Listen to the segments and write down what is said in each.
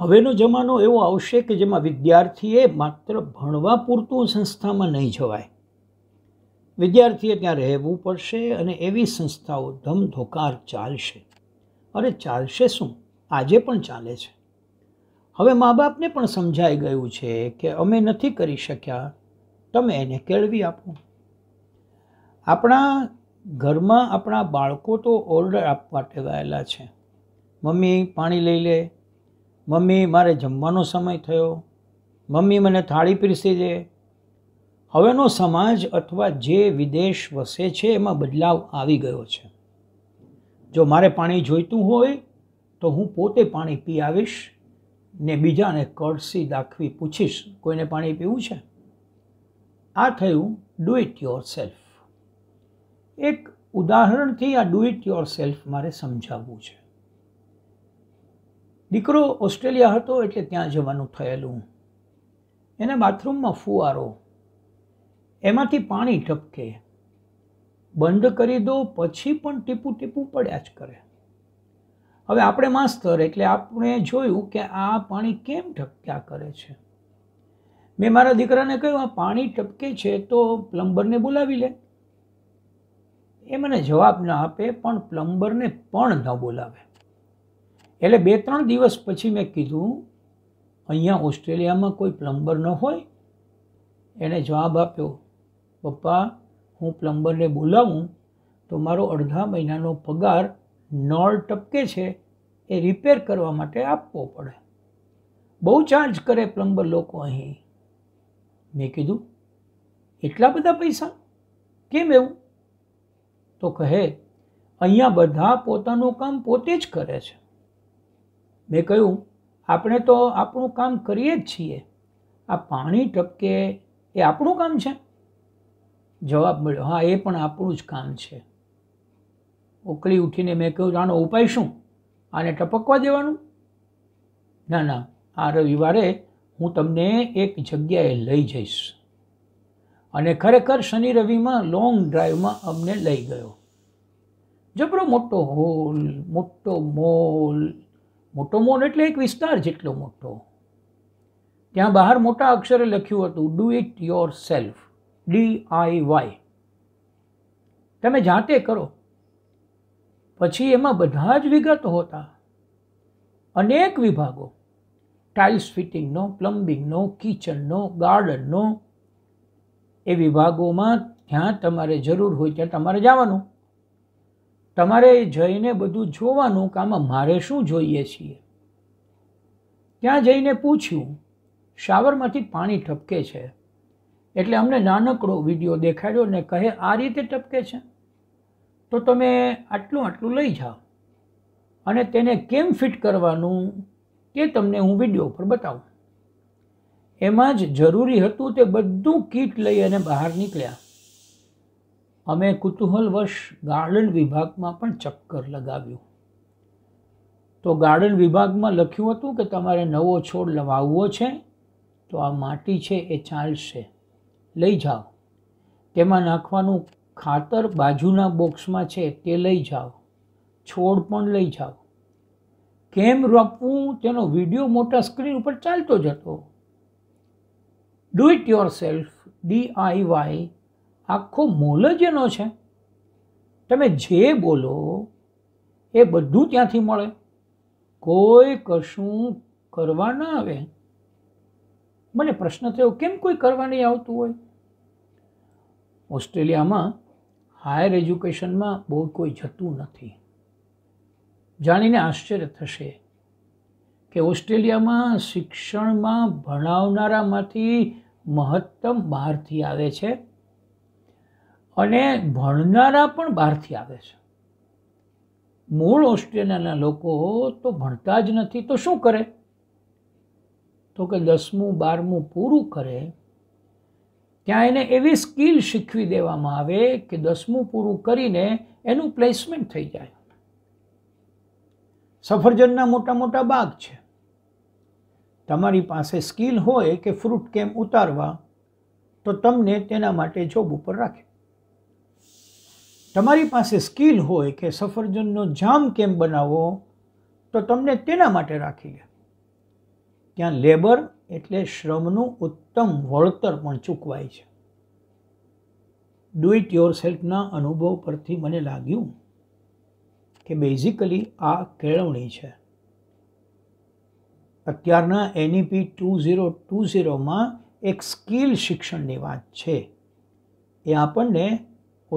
હવેનો જમાનો એવો આવશે કે જેમાં વિદ્યાર્થીએ માત્ર ભણવા પૂરતું સંસ્થામાં નહીં જવાય વિદ્યાર્થીએ ત્યાં રહેવું પડશે અને એવી સંસ્થાઓ ધમધોકાર ચાલશે અરે ચાલશે શું આજે પણ ચાલે છે હવે મા બાપને પણ સમજાઈ ગયું છે કે અમે નથી કરી શક્યા તમે એને કેળવી આપો આપણા ઘરમાં આપણા બાળકો તો ઓર્ડર આપવા ટેવાયેલા છે મમ્મી પાણી લઈ લે મમ્મી મારે જમવાનો સમય થયો મમ્મી મને થાળી પીરસી દે હવેનો સમાજ અથવા જે વિદેશ વસે છે એમાં બદલાવ આવી ગયો છે જો મારે પાણી જોઈતું હોય તો હું પોતે પાણી પી આવીશ ને બીજાને કળસી દાખવી પૂછીશ કોઈને પાણી પીવું છે આ થયું ડુ ઇટ યોર સેલ્ફ એક ઉદાહરણથી આ ડુ ઇટ યોર સેલ્ફ મારે સમજાવવું છે દીકરો ઓસ્ટ્રેલિયા હતો એટલે ત્યાં જવાનું થયેલું એને બાથરૂમમાં ફુવારો એમાંથી પાણી ટપકે બંધ કરી દો પછી પણ ટીપું ટીપું પડ્યા જ કરે હવે આપણે માસ્તર એટલે આપણે જોયું કે આ પાણી કેમ ટપક્યા કરે છે મેં મારા દીકરાને કહ્યું આ પાણી ટપકે છે તો પ્લમ્બરને બોલાવી લે એ મને જવાબ ન આપે પણ પ્લમ્બરને પણ ન બોલાવે એટલે બે ત્રણ દિવસ પછી મેં કીધું અહીંયા ઓસ્ટ્રેલિયામાં કોઈ પ્લમ્બર ન હોય એણે જવાબ આપ્યો પપ્પા હું પ્લમ્બરને બોલાવું તો મારો અડધા મહિનાનો પગાર નળ ટપકે છે એ રિપેર કરવા માટે આપવો પડે બહુ ચાર્જ કરે પ્લમ્બર લોકો અહીં મેં કીધું એટલા બધા પૈસા કેમ એવું તો કહે અહીંયા બધા પોતાનું કામ પોતે જ કરે છે મેં કહ્યું આપણે તો આપણું કામ કરીએ જ છીએ આ પાણી ટપકે એ આપણું કામ છે જવાબ મળ્યો હા એ પણ આપણું જ કામ છે ઉકળી ઉઠીને મેં કહ્યું આનો ઉપાય શું આને ટપકવા દેવાનું ના ના આ રવિવારે હું તમને એક જગ્યાએ લઈ જઈશ અને ખરેખર શનિ રવિમાં લોંગ ડ્રાઈવમાં અમને લઈ ગયો જબરો મોટો હોલ મોટો મોલ મોટો મોલ એટલે એક વિસ્તાર જેટલો મોટો ત્યાં બહાર મોટા અક્ષરે લખ્યું હતું do it your self D I Y તમે જાતે કરો પછી એમાં બધા જ વિગતો હતા અનેક વિભાગો ટાઇલ્સ ફિટિંગનો પ્લમ્બિંગનો કિચનનો ગાર્ડનનો એ વિભાગોમાં જ્યાં તમારે જરૂર હોય ત્યાં તમારે જવાનું તમારે જઈને બધું જોવાનું કે આમાં મારે શું જોઈએ છીએ ત્યાં જઈને પૂછ્યું શાવરમાંથી પાણી ટપકે છે એટલે અમને નાનકડો વિડીયો દેખાડ્યો ને કહે આ રીતે ટપકે છે તો તમે આટલું આટલું લઈ જાઓ અને તેને કેમ ફિટ કરવાનું તે તમને હું વિડીયો ઉપર બતાવું એમાં જ જરૂરી હતું તે બધું કીટ લઈ અને બહાર નીકળ્યા અમે કુતૂહલવશ ગાર્ડન વિભાગમાં પણ ચક્કર લગાવ્યું તો ગાર્ડન વિભાગમાં લખ્યું હતું કે તમારે નવો છોડ લવાવવો છે તો આ માટી છે એ ચાલશે લઈ જાઓ તેમાં નાખવાનું ખાતર બાજુના બોક્સમાં છે તે લઈ જાઓ છોડ પણ લઈ જાઓ કેમ રોપવું તેનો વિડીયો મોટા સ્ક્રીન ઉપર ચાલતો જ હતો do it your self DIY આખો મોલ જ એનો છે તમે જે બોલો એ બધું ત્યાંથી મળે કોઈ કશું કરવા ના આવે મને પ્રશ્ન થયો કેમ કોઈ કરવા નહીં આવતું હોય ઓસ્ટ્રેલિયામાં હાયર એજ્યુકેશનમાં બહુ કોઈ જતું નથી જાણીને આશ્ચર્ય થશે કે ઓસ્ટ્રેલિયામાં શિક્ષણમાં ભણાવનારામાંથી મહત્તમ બહારથી આવે છે અને ભણનારા પણ બહારથી આવે છે મૂળ ઓસ્ટ્રેલિયાના લોકો તો ભણતા જ નથી તો શું કરે તો કે દસમું બારમું પૂરું કરે ત્યાં એને એવી સ્કિલ શીખવી દેવામાં આવે કે દસમું પૂરું કરીને એનું પ્લેસમેન્ટ થઈ જાય સફરજનના મોટા મોટા બાગ છે તમારી પાસે સ્કિલ હોય કે ફ્રૂટ કેમ ઉતારવા તો તમને તેના માટે જોબ ઉપર રાખે તમારી પાસે સ્કિલ હોય કે સફરજનનો જામ કેમ બનાવવો તો તમને તેના માટે રાખી લે ત્યાં લેબર એટલે શ્રમનું ઉત્તમ વળતર પણ ચૂકવાય છે ડુ ઇટ યોર સેલ્ફના અનુભવ પરથી મને લાગ્યું કે બેઝિકલી આ કેળવણી છે અત્યારના NEP e two zero two ઝીરોમાં એક સ્કિલ શિક્ષણની વાત છે એ આપણને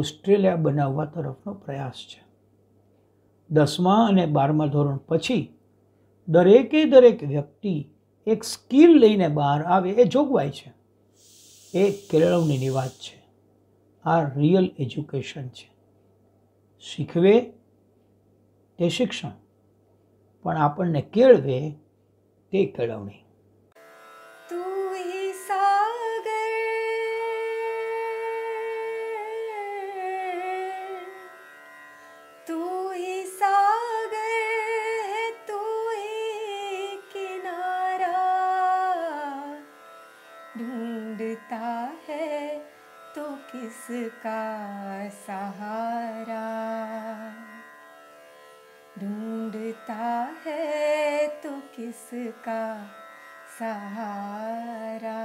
ઓસ્ટ્રેલિયા બનાવવા તરફનો પ્રયાસ છે દસમા અને બારમા ધોરણ પછી દરેકે દરેક વ્યક્તિ એક સ્કિલ લઈને બહાર આવે એ જોગવાઈ છે એ કેળવણીની વાત છે આ રિયલ એજ્યુકેશન છે શીખવે તે શિક્ષણ પણ આપણને કેળવે તે किनारा ढूंढता है तो किसका सहारा ढूंढता है तो किसका सहारा